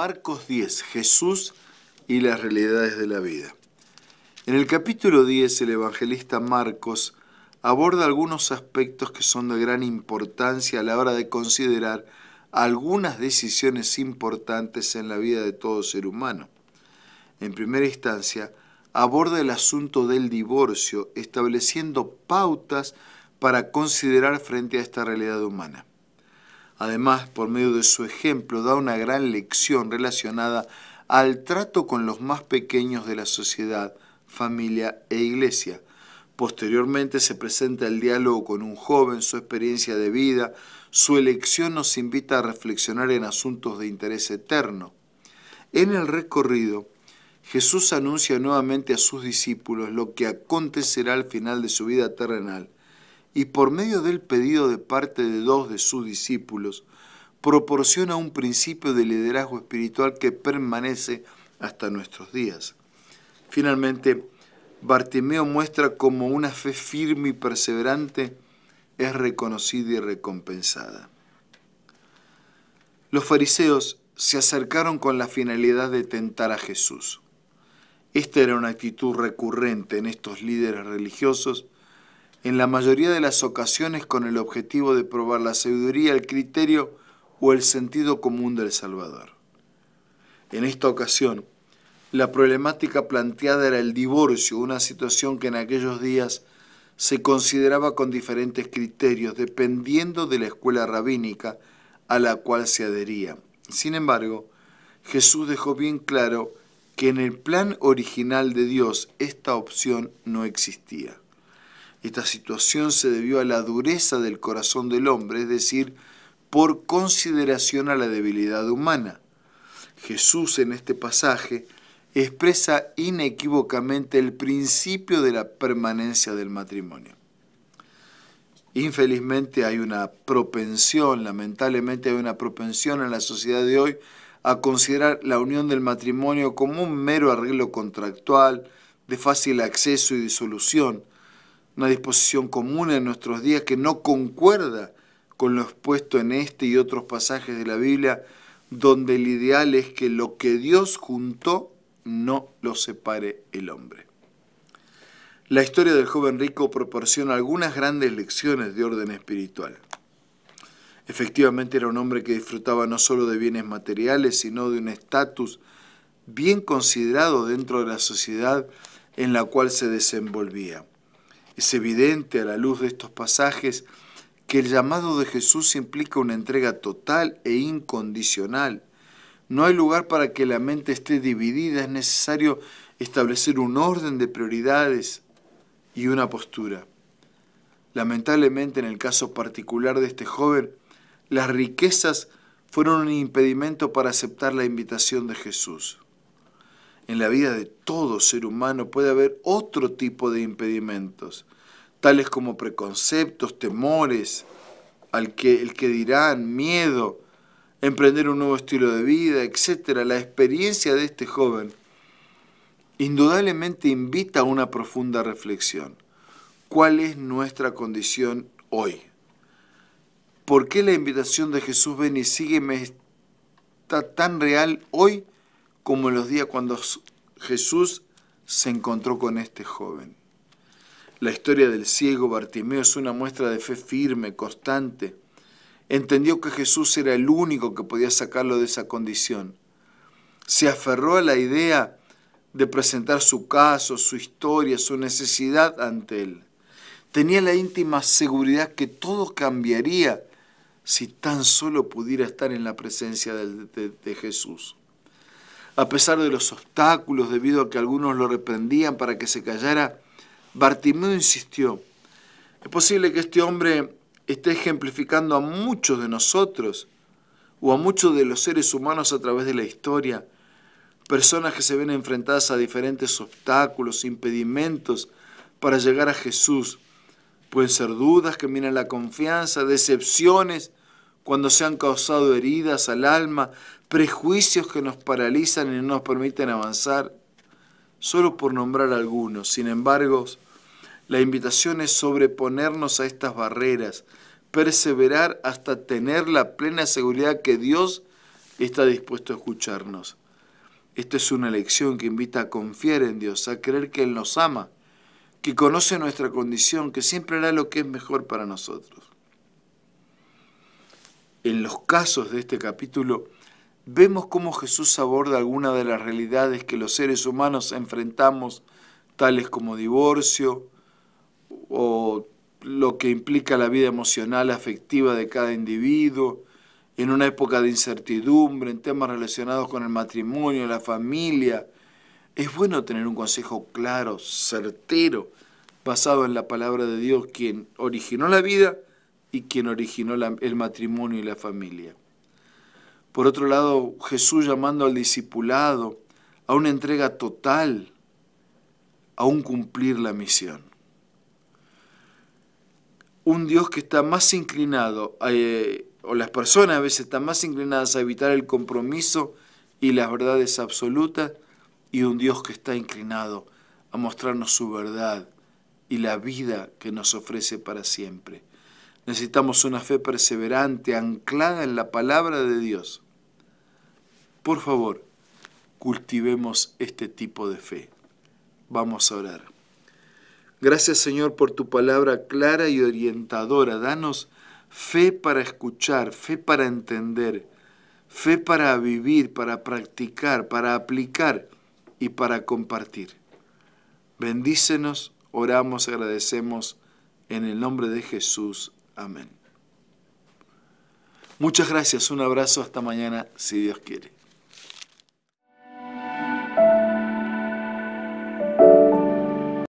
Marcos 10, Jesús y las realidades de la vida. En el capítulo 10, el evangelista Marcos aborda algunos aspectos que son de gran importancia a la hora de considerar algunas decisiones importantes en la vida de todo ser humano. En primera instancia, aborda el asunto del divorcio, estableciendo pautas para considerar frente a esta realidad humana. Además, por medio de su ejemplo, da una gran lección relacionada al trato con los más pequeños de la sociedad, familia e iglesia. Posteriormente se presenta el diálogo con un joven, su experiencia de vida, su elección nos invita a reflexionar en asuntos de interés eterno. En el recorrido, Jesús anuncia nuevamente a sus discípulos lo que acontecerá al final de su vida terrenal y por medio del pedido de parte de dos de sus discípulos, proporciona un principio de liderazgo espiritual que permanece hasta nuestros días. Finalmente, Bartimeo muestra cómo una fe firme y perseverante es reconocida y recompensada. Los fariseos se acercaron con la finalidad de tentar a Jesús. Esta era una actitud recurrente en estos líderes religiosos en la mayoría de las ocasiones con el objetivo de probar la sabiduría, el criterio o el sentido común del Salvador. En esta ocasión, la problemática planteada era el divorcio, una situación que en aquellos días se consideraba con diferentes criterios, dependiendo de la escuela rabínica a la cual se adhería. Sin embargo, Jesús dejó bien claro que en el plan original de Dios esta opción no existía. Esta situación se debió a la dureza del corazón del hombre, es decir, por consideración a la debilidad humana. Jesús en este pasaje expresa inequívocamente el principio de la permanencia del matrimonio. Infelizmente hay una propensión, lamentablemente hay una propensión en la sociedad de hoy a considerar la unión del matrimonio como un mero arreglo contractual de fácil acceso y disolución, una disposición común en nuestros días que no concuerda con lo expuesto en este y otros pasajes de la Biblia, donde el ideal es que lo que Dios juntó no lo separe el hombre. La historia del joven rico proporciona algunas grandes lecciones de orden espiritual. Efectivamente era un hombre que disfrutaba no solo de bienes materiales, sino de un estatus bien considerado dentro de la sociedad en la cual se desenvolvía. Es evidente a la luz de estos pasajes que el llamado de Jesús implica una entrega total e incondicional. No hay lugar para que la mente esté dividida, es necesario establecer un orden de prioridades y una postura. Lamentablemente en el caso particular de este joven, las riquezas fueron un impedimento para aceptar la invitación de Jesús en la vida de todo ser humano puede haber otro tipo de impedimentos, tales como preconceptos, temores, al que, el que dirán, miedo, emprender un nuevo estilo de vida, etc. La experiencia de este joven indudablemente invita a una profunda reflexión. ¿Cuál es nuestra condición hoy? ¿Por qué la invitación de Jesús, ven y sígueme, está tan real hoy como en los días cuando Jesús se encontró con este joven. La historia del ciego Bartimeo es una muestra de fe firme, constante. Entendió que Jesús era el único que podía sacarlo de esa condición. Se aferró a la idea de presentar su caso, su historia, su necesidad ante él. Tenía la íntima seguridad que todo cambiaría si tan solo pudiera estar en la presencia de Jesús. A pesar de los obstáculos, debido a que algunos lo reprendían para que se callara, Bartimeo insistió. Es posible que este hombre esté ejemplificando a muchos de nosotros o a muchos de los seres humanos a través de la historia, personas que se ven enfrentadas a diferentes obstáculos, impedimentos para llegar a Jesús. Pueden ser dudas que minan la confianza, decepciones cuando se han causado heridas al alma, prejuicios que nos paralizan y no nos permiten avanzar, solo por nombrar algunos. Sin embargo, la invitación es sobreponernos a estas barreras, perseverar hasta tener la plena seguridad que Dios está dispuesto a escucharnos. Esta es una lección que invita a confiar en Dios, a creer que Él nos ama, que conoce nuestra condición, que siempre hará lo que es mejor para nosotros en los casos de este capítulo, vemos cómo Jesús aborda algunas de las realidades que los seres humanos enfrentamos, tales como divorcio o lo que implica la vida emocional, afectiva de cada individuo, en una época de incertidumbre, en temas relacionados con el matrimonio, la familia. Es bueno tener un consejo claro, certero, basado en la palabra de Dios, quien originó la vida y quien originó el matrimonio y la familia. Por otro lado, Jesús llamando al discipulado a una entrega total, a un cumplir la misión. Un Dios que está más inclinado, eh, o las personas a veces están más inclinadas a evitar el compromiso y las verdades absolutas, y un Dios que está inclinado a mostrarnos su verdad y la vida que nos ofrece para siempre. Necesitamos una fe perseverante, anclada en la palabra de Dios. Por favor, cultivemos este tipo de fe. Vamos a orar. Gracias Señor por tu palabra clara y orientadora. Danos fe para escuchar, fe para entender, fe para vivir, para practicar, para aplicar y para compartir. Bendícenos, oramos, agradecemos en el nombre de Jesús. Amén. Muchas gracias, un abrazo, hasta mañana, si Dios quiere.